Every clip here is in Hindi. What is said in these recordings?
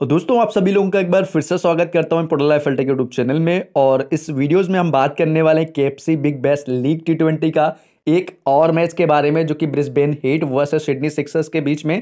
तो दोस्तों आप सभी लोगों का एक बार फिर से स्वागत करता हूं पोटोला फेल्टेक यूट्यूब चैनल में और इस वीडियोस में हम बात करने वाले हैं KFC big bash league T twenty का एक और मैच के बारे में जो कि Brisbane Heat versus Sydney Sixers के बीच में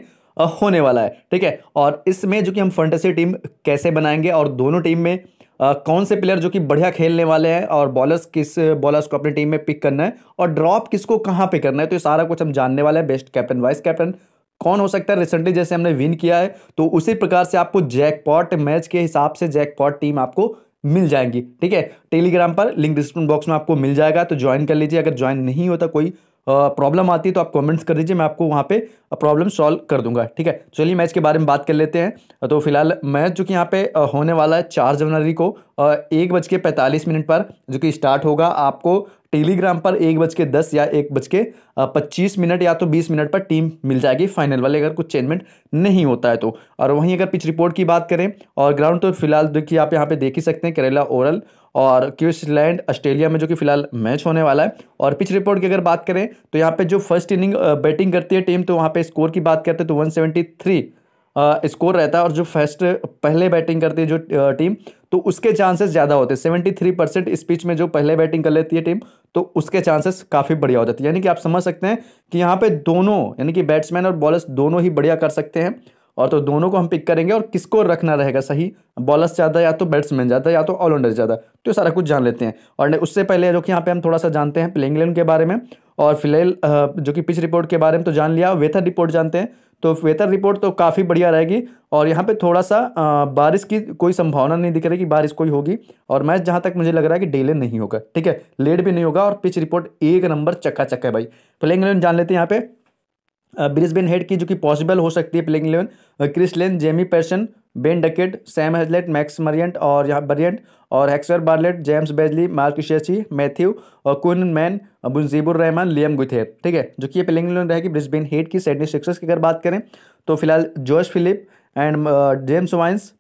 होने वाला है ठीक है और इसमें जो कि हम फंटेसी टीम कैसे बनाएंगे और दोनों टीम में आ, कौन से प्लेयर जो कि बढ़िया खेलने वाले हैं और बॉलर्स किस बॉलर्स को अपनी टीम में पिक करना है और ड्रॉप किसको कहाँ पे करना है तो ये सारा कुछ हम जानने वाले हैं बेस्ट कैप्टन वाइस कैप्टन कौन हो सकता है रिसेंटली जैसे हमने विन किया है तो उसी प्रकार से आपको जैकपॉट मैच के हिसाब से जैकपॉट टीम आपको मिल जाएंगी ठीक है टेलीग्राम पर लिंक डिस्क्रिप्शन बॉक्स में आपको मिल जाएगा तो ज्वाइन कर लीजिए अगर ज्वाइन नहीं होता कोई प्रॉब्लम आती है तो आप कमेंट्स कर दीजिए मैं आपको वहाँ पे प्रॉब्लम सॉल्व कर दूंगा ठीक है चलिए मैच के बारे में बात कर लेते हैं तो फिलहाल मैच जो कि यहाँ पे होने वाला है चार जनवरी को एक बज के पैंतालीस मिनट पर जो कि स्टार्ट होगा आपको टेलीग्राम पर एक बज के दस या एक बज के पच्चीस मिनट या तो बीस मिनट पर टीम मिल जाएगी फाइनल वाले अगर कुछ चेंजमेंट नहीं होता है तो और वहीं अगर पिच रिपोर्ट की बात करें और ग्राउंड तो फिलहाल देखिए आप यहाँ पर देख ही सकते हैं करेला ओरल और क्यूसलैंड ऑस्ट्रेलिया में जो कि फिलहाल मैच होने वाला है और पिच रिपोर्ट की अगर बात करें तो यहाँ पे जो फर्स्ट इनिंग बैटिंग करती है टीम तो वहाँ पे स्कोर की बात करते हैं तो 173 स्कोर रहता है और जो फर्स्ट पहले बैटिंग करती है जो टीम तो उसके चांसेस ज़्यादा होते हैं सेवेंटी थ्री परसेंट इस पिच में जो पहले बैटिंग कर लेती है टीम तो उसके चांसेस काफ़ी बढ़िया हो जाते हैं यानी कि आप समझ सकते हैं कि यहाँ पे दोनों यानी कि बैट्समैन और बॉलर्स दोनों ही बढ़िया कर सकते हैं और तो दोनों को हम पिक करेंगे और किसको रखना रहेगा सही बॉलर्स ज़्यादा या तो बैट्समैन ज़्यादा या तो ऑलराउंडर ज़्यादा तो सारा कुछ जान लेते हैं और उससे पहले जो कि यहाँ पे हम थोड़ा सा जानते हैं प्लेइंग इलेवन के बारे में और फिलहाल जो कि पिच रिपोर्ट के बारे में तो जान लिया वेथर रिपोर्ट जानते हैं तो वेथर रिपोर्ट तो काफ़ी बढ़िया रहेगी और यहाँ पर थोड़ा सा बारिश की कोई संभावना नहीं दिख रही कि बारिश कोई होगी और मैच जहाँ तक मुझे लग रहा है कि डेले नहीं होगा ठीक है लेट भी नहीं होगा और पिच रिपोर्ट एक नंबर चक्का चक्का है भाई प्लेइंग इलेवन जान लेते हैं यहाँ पर ब्रिस्बेन हेड की जो कि पॉसिबल हो सकती है playing eleven Chris Lynn Jimmy Peirson Ben Duckett Sam Heazlett Max Bryant और यहाँ बरियंट और Xavier Bartlett James Bazley Mark Matthew और Kuhnemann Mujeeb ur Rahman Liam Guthrie ठीक है जो कि ये प्लेइंग इलेवन रहेगी ब्रिस्बेन हेड की सैडनी सिक्सर्स की अगर बात करें तो फिलहाल Josh Philippe and James Vince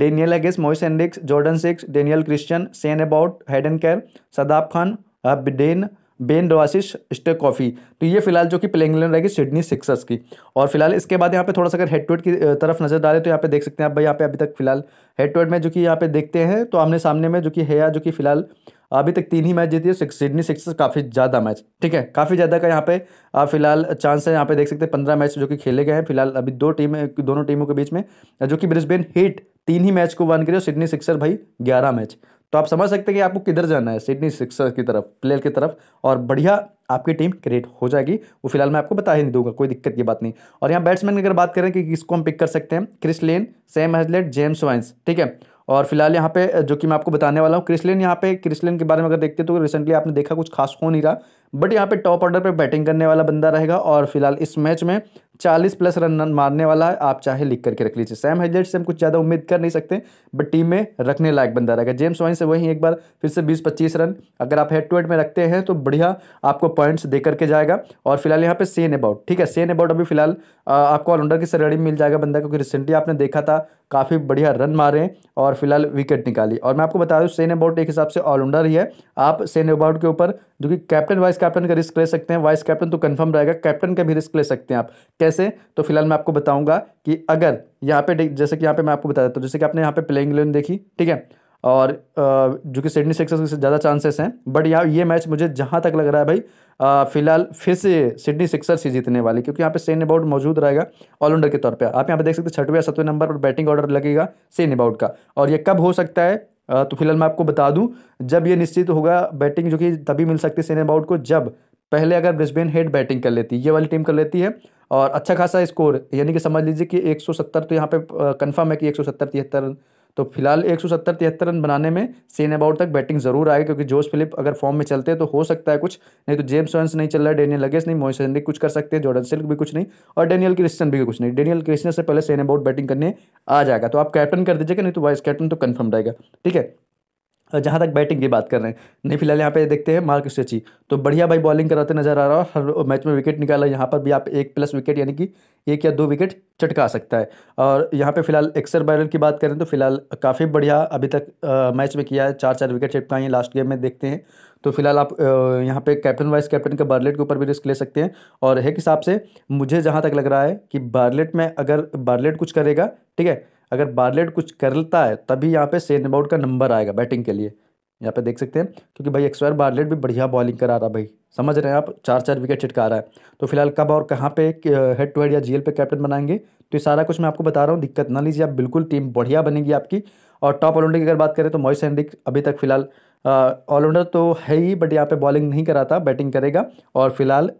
Daniel Hughes Moises Henriques Jordan सिक्स Daniel Christian Sean Abbott and Carey Shadab Khan अब डेन बेन रवाशिश स्टेक कॉफ़ी तो ये फिलहाल जो कि प्लेइंग इलेवन रहेगी सिडनी सिक्सर्स की और फिलहाल इसके बाद यहाँ पे थोड़ा सा अगर हेड टूट की तरफ नजर डालें तो यहाँ पे देख सकते हैं आप भाई यहाँ पे अभी तक फिलहाल हेड टूट में जो कि यहाँ पे देखते हैं तो आमने सामने में जो कि है जो कि फिलहाल अभी तक तीन ही मैच जीती है सिडनी सिक्सर्स काफ़ी ज़्यादा मैच ठीक है काफ़ी ज़्यादा का यहाँ पे फिलहाल चांस है यहाँ पे देख सकते हैं पंद्रह मैच जो कि खेले गए हैं फिलहाल अभी दो टीम दोनों टीमों के बीच में जो कि ब्रिस्बेन हिट तीन ही मैच को वन करिए सिडनी सिक्सर भाई ग्यारह मैच तो आप समझ सकते हैं कि आपको किधर जाना है सिडनी सिक्सर्स की तरफ प्लेयर की तरफ और बढ़िया आपकी टीम क्रिएट हो जाएगी वो फिलहाल मैं आपको बता ही नहीं दूंगा कोई दिक्कत की बात नहीं और यहाँ बैट्समैन की अगर बात करें कि किसको हम पिक कर सकते हैं Chris Lynn Sam Heazlett James Vince ठीक है और फिलहाल यहाँ पे जो कि मैं आपको बताने वाला हूँ क्रिसलेन यहाँ पे क्रिसलेन के बारे में अगर देखते तो रिसेंटली आपने देखा कुछ खास हो नहीं रहा बट यहाँ पे टॉप ऑर्डर पे बैटिंग करने वाला बंदा रहेगा और फिलहाल इस मैच में चालीस प्लस रन मारने वाला है आप चाहे लिख करके रख लीजिए सैम हेजर्ट से हम कुछ ज़्यादा उम्मीद कर नहीं सकते बट टीम में रखने लायक बंदा रहेगा जेम्स वाइन से वहीं एक बार फिर से 20-25 रन अगर आप हेड टू हेड में रखते हैं तो बढ़िया आपको पॉइंट्स दे करके जाएगा और फिलहाल यहाँ पे सेन अबाउट ठीक है सेन अबाउट अभी फिलहाल आपको ऑलराउंडर की सरेडी मिल जाएगा बंदा क्योंकि रिसेंटली आपने देखा था काफ़ी बढ़िया रन मारे और फिलहाल विकेट निकाली और मैं आपको बता दूँ सेन अबाउट एक हिसाब से ऑलराउंडर ही है आप सेन अबाउट के ऊपर जो कि कैप्टन वाइस कैप्टन का रिस्क ले सकते हैं वाइस कैप्टन तो कन्फर्म रहेगा कैप्टन का भी रिस्क ले सकते हैं आप कैसे तो फिलहाल मैं आपको बताऊँगा कि अगर यहाँ पे जैसे कि यहाँ पे मैं आपको बता देता हूँ जैसे कि आपने यहाँ पे प्लेइंग इलेवन देखी ठीक है और जो कि सिडनी सिक्सर्स के ज़्यादा चांसेस हैं बट यहाँ ये मैच मुझे जहाँ तक लग रहा है भाई फिलहाल फिर से सिडनी सिक्सर्स ही जीतने वाली क्योंकि यहाँ पे सेन अबाउट मौजूद रहेगा ऑलराउंडर के तौर पे आप यहाँ पे देख सकते हैं छठवें या सतवें नंबर पर बैटिंग ऑर्डर लगेगा सेन अबाउट का और ये कब हो सकता है तो फिलहाल मैं आपको बता दूँ जब ये निश्चित होगा बैटिंग जो कि तभी मिल सकती है सेन अबाउट को जब पहले अगर ब्रिस्बेन हेड बैटिंग कर लेती ये वाली टीम कर लेती है और अच्छा खासा स्कोर यानी कि समझ लीजिए कि एक तो यहाँ पर कन्फर्म है कि एक सत्तर तिहत्तर तो फिलहाल एक सौ सत्तर तिहत्तर रन बनाने में सीन अबाउट तक बैटिंग जरूर आएगी क्योंकि जोश फिलिप अगर फॉर्म में चलते हैं तो हो सकता है कुछ नहीं तो जेम्स वंस नहीं चल रहा है डेनियल लगेस नहीं मोहित हेनरी कुछ कर सकते हैं जॉर्डन सिल्क भी कुछ नहीं और डेनियल क्रिस्टन भी कुछ नहीं डेनियल क्रिस्टन से पहले सीन अबाउट बैटिंग करने आ जाएगा तो आप कैप्टन कर दीजिएगा नहीं तो वाइस कैप्टन तो कन्फर्म रहेगा ठीक है जहाँ तक बैटिंग की बात कर रहे हैं नहीं फिलहाल यहाँ पे देखते हैं मार्क स्टेची तो बढ़िया भाई बॉलिंग कराते नजर आ रहा है हर मैच में विकेट निकाला यहाँ पर भी आप एक प्लस विकेट यानी कि एक या दो विकेट चटका सकता है और यहाँ पे फिलहाल एक्सर बैरल की बात करें तो फिलहाल काफ़ी बढ़िया अभी तक आ, मैच में किया है चार चार विकेट चटकाए हैं लास्ट गेम में देखते हैं तो फिलहाल आप यहाँ पे कैप्टन वाइस कैप्टन के बार्लेट के ऊपर भी रिस्क ले सकते हैं और एक हिसाब से मुझे जहाँ तक लग रहा है कि बार्लेट में अगर बार्लेट कुछ करेगा ठीक है अगर बार्लेट कुछ करता है तभी यहाँ पे सेन अबाउट का नंबर आएगा बैटिंग के लिए यहाँ पे देख सकते हैं क्योंकि भाई एक्सवायर बार्लेट भी बढ़िया बॉलिंग करा रहा भाई समझ रहे हैं आप चार चार विकेट छिटका रहा है तो फिलहाल कब और कहाँ पे हेड टू हेड या जीएल पे कैप्टन बनाएंगे तो ये सारा कुछ मैं आपको बता रहा हूँ दिक्कत ना लीजिए आप बिल्कुल टीम बढ़िया बनेगी आपकी और टॉप ऑलराउंडर की अगर बात करें तो मोहित सैंडिक अभी तक फिलहाल ऑलराउंडर तो है ही बट यहाँ पे बॉलिंग नहीं कराता बैटिंग करेगा और फिलहाल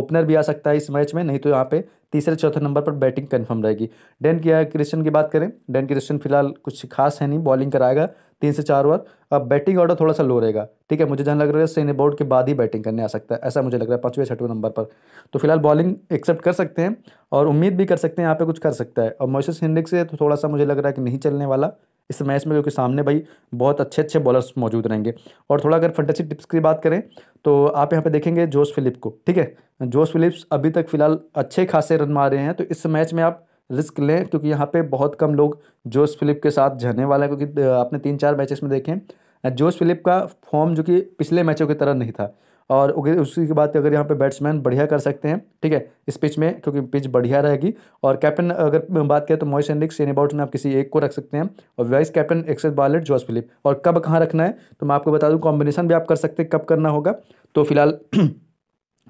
ओपनर भी आ सकता है इस मैच में नहीं तो यहाँ पे तीसरे चौथे नंबर पर बैटिंग कन्फर्म रहेगी डेन की क्रिस्टन की बात करें डेन क्रिस्टन फिलहाल कुछ खास है नहीं बॉलिंग कराएगा तीन से चार ओवर अब बैटिंग ऑर्डर थोड़ा सा लो रहेगा ठीक है मुझे जहाँ लग रहा है सेन बोर्ड के बाद ही बैटिंग करने आ सकता है ऐसा मुझे लग रहा है पाँचवें छठवें नंबर पर तो फिलहाल बॉलिंग एक्सेप्ट कर सकते हैं और उम्मीद भी कर सकते हैं यहाँ पे कुछ कर सकता है और मोइस हिंडिक से तो थोड़ा सा मुझे लग रहा है कि नहीं चलने वाला इस मैच में क्योंकि सामने भाई बहुत अच्छे अच्छे बॉलर्स मौजूद रहेंगे और थोड़ा अगर फंटेसी टिप्स की बात करें तो आप यहाँ पे देखेंगे जोश फिलिप को ठीक है जोश फिलिप्स अभी तक फिलहाल अच्छे खासे रन मारे हैं तो इस मैच में आप रिस्क लें क्योंकि यहाँ पे बहुत कम लोग जोश फिलिप के साथ जाने वाला है क्योंकि आपने तीन चार मैचेस में देखें जोश फिलिप का फॉर्म जो कि पिछले मैचों की तरह नहीं था और उसी के बाद अगर यहाँ पे बैट्समैन बढ़िया कर सकते हैं ठीक है इस पिच में क्योंकि पिच बढ़िया रहेगी और कैप्टन अगर बात करें तो मोइस एंडिक सीन अबाउट में आप किसी एक को रख सकते हैं और vice captain Xavier Bartlett Josh Philippe और कब कहाँ रखना है तो मैं आपको बता दूँ कॉम्बिनेशन भी आप कर सकते हैं कब करना होगा तो फिलहाल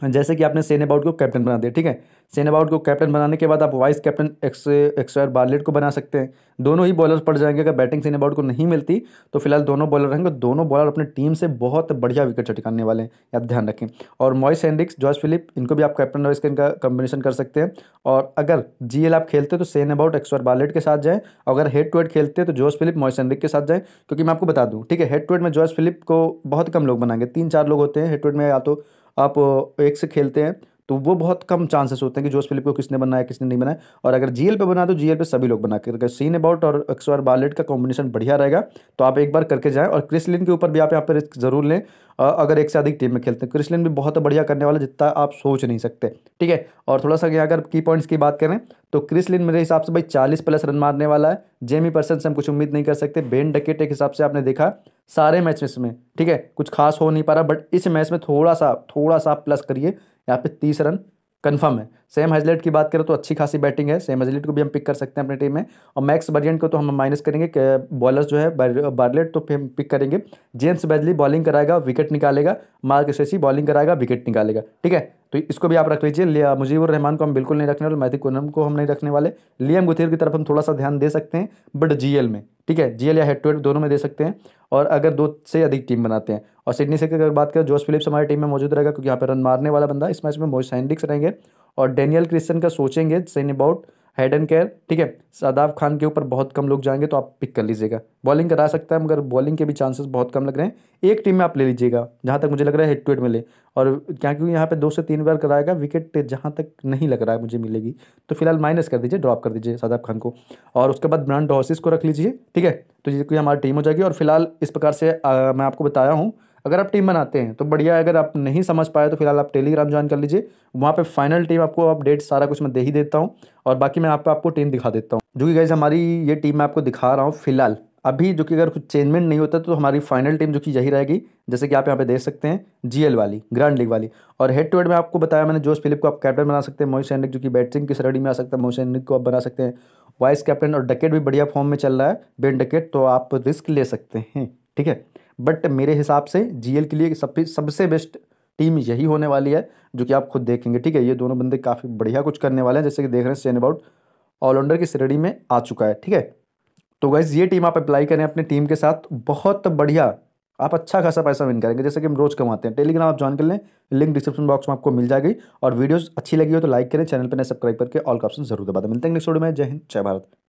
जैसे कि आपने सेन अबाउट को कैप्टन बना दिया ठीक है सेन अबाउट को कैप्टन बनाने के बाद आप वाइस कैप्टन एक्स एक्सर बार्लेट को बना सकते हैं दोनों ही बॉलर पड़ जाएंगे अगर बैटिंग सेन अबाउट को नहीं मिलती तो फिलहाल दोनों बॉलर रहेंगे दोनों बॉलर अपने टीम से बहुत बढ़िया विकेट चटकाने वाले हैं आप ध्यान रखें और मॉइस हैंडिक्स जॉर्ज फिलिप इनको भी आप कैप्टन और इसका कॉम्बिनेशन कर सकते हैं और अगर जी आप खेलते तो सेन अबाउट एक्सर बार्लेट के साथ जाएँ अगर हेड टू हेड खेलते तो जॉर्ज फिलिप मॉइस हैंडिक के साथ जाएँ क्योंकि मैं आपको बता दूँ ठीक है हेड टू हेड में जॉर्ज फिलिप को बहुत कम लोग बनाएंगे तीन चार लोग होते हैं हेड टू हेड में या तो आप एक से खेलते हैं तो वो बहुत कम चांसेस होते हैं कि जोस फिलिप को किसने बनाया किसने नहीं बनाया और अगर जीएल पे बना तो जीएल पे सभी लोग बना करके सीन अबाउट और अक्सर बालेट का कॉम्बिनेशन बढ़िया रहेगा तो आप एक बार करके जाएं और क्रिसलिन के ऊपर भी आप यहाँ पर रिस्क ज़रूर लें अगर एक से अधिक टीम में खेलते हैं क्रिसलिन भी बहुत बढ़िया करने वाला जितना आप सोच नहीं सकते ठीक है और थोड़ा सा अगर की पॉइंट्स की बात करें तो क्रिसलिन मेरे हिसाब से भाई चालीस प्लस रन मारने वाला है जेमी पर्सन से हम कुछ उम्मीद नहीं कर सकते बेन डकेट एक हिसाब से आपने देखा सारे मैचेस में ठीक है कुछ खास हो नहीं पा रहा बट इस मैच में थोड़ा सा थोड़ा सा प्लस करिए यहाँ पे तीस रन कन्फर्म है सेम हजलेट की बात करें तो अच्छी खासी बैटिंग है सेम हजलेट को भी हम पिक कर सकते हैं अपनी टीम में और मैक्स बर्जेंट को तो हम माइनस करेंगे बॉलर जो है बार्लेट तो हम पिक करेंगे जेम्स बैजली बॉलिंग कराएगा विकेट निकालेगा मार्क शेषी बॉलिंग कराएगा विकेट निकालेगा ठीक है तो इसको भी आप रख लीजिए मुजीबुर रहमान को हम बिल्कुल नहीं रखने वाले मैथिक कोनम को हम नहीं रखने वाले लियम गुथेर की तरफ हम थोड़ा सा ध्यान दे सकते हैं बट जीएल में ठीक है जीएल या हेड टू हेड दोनों में दे सकते हैं और अगर दो से अधिक टीम बनाते हैं और सिडनी से अगर बात करें जोश फिलिप्स हमारी टीम में मौजूद रहेगा क्योंकि यहाँ पर रन मारने वाला बंदा इस मैच में मोहित सैंडिक्स रहेंगे और डेनियल क्रिस्टन का सोचेंगे Sean Abbott Head and Carey ठीक है शादाब खान के ऊपर बहुत कम लोग जाएंगे तो आप पिक कर लीजिएगा बॉलिंग करा सकता है मगर बॉलिंग के भी चांसेस बहुत कम लग रहे हैं एक टीम में आप ले लीजिएगा जहाँ तक मुझे लग रहा है हेड टू हेड मिले और क्या क्योंकि यहाँ पे दो से तीन बार कराएगा विकेट जहाँ तक नहीं लग रहा है मुझे मिलेगी तो फिलहाल माइनस कर दीजिए ड्रॉप कर दीजिए शादाब खान को और उसके बाद ब्रांड डॉसिस को रख लीजिए ठीक है तो ये हमारी टीम हो जाएगी और फिलहाल इस प्रकार से मैं आपको बताया हूँ अगर आप टीम बनाते हैं तो बढ़िया अगर आप नहीं समझ पाए तो फिलहाल आप टेलीग्राम ज्वाइन कर लीजिए वहाँ पे फाइनल टीम आपको अपडेट सारा कुछ मैं दे ही देता हूँ और बाकी मैं आप आपको टीम दिखा देता हूँ जो कि गैस हमारी ये टीम मैं आपको दिखा रहा हूँ फिलहाल अभी जो कि अगर कुछ चेंजमेंट नहीं होता तो हमारी फाइनल टीम जो कि यही रहेगी जैसे कि आप यहाँ पे देख सकते हैं जी वाली ग्रैंड लीग वाली और हेड टू हेड में आपको बताया मैंने जोश फिलिप को आप कैप्टन बना सकते हैं मोहित सैनिक जो कि बैटिंग की श्रेणी में आ सकता है मोहित सैनिक को आप बना सकते हैं वाइस कैप्टन और डकेट भी बढ़िया फॉर्म में चल रहा है बेन डकेट तो आप रिस्क ले सकते हैं ठीक है बट मेरे हिसाब से जीएल के लिए सब सबसे बेस्ट टीम यही होने वाली है जो कि आप खुद देखेंगे ठीक है ये दोनों बंदे काफ़ी बढ़िया कुछ करने वाले हैं जैसे कि देख रहे हैं सेन अबाउट ऑलराउंडर की श्रेणी में आ चुका है ठीक है तो गैस ये टीम आप अप्लाई करें अपने टीम के साथ बहुत बढ़िया आप अच्छा खासा पैसा विन करेंगे जैसे कि हम रोज कमाते हैं टेलीग्राम आप ज्वाइन कर लें लिंक डिस्क्रिप्शन बॉक्स में आपको मिल जाएगी और वीडियोस अच्छी लगी हो तो लाइक करें चैनल पर नए सब्सक्राइब करके ऑल का ऑप्शन जरूर दबा दें मिलते हैं नेक्स्ट वीडियो में जय हिंद जय भारत